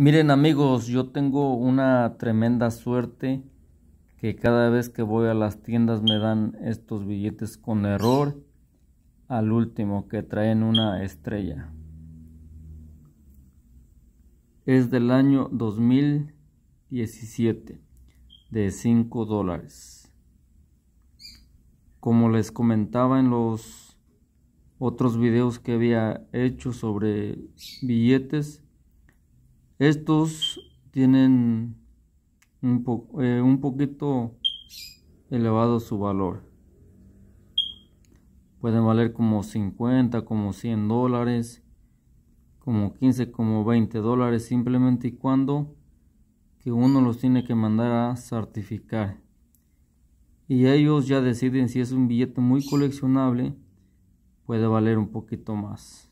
Miren amigos, yo tengo una tremenda suerte que cada vez que voy a las tiendas me dan estos billetes con error al último que traen una estrella. Es del año 2017 de 5 dólares. Como les comentaba en los otros videos que había hecho sobre billetes, estos tienen eh, un, poquito elevado su valor. Pueden valer como 50, como 100 dólares, como 15, como 20 dólares, simplemente y cuando que uno los tiene que mandar a certificar. Y ellos ya deciden si es un billete muy coleccionable, puede valer un poquito más.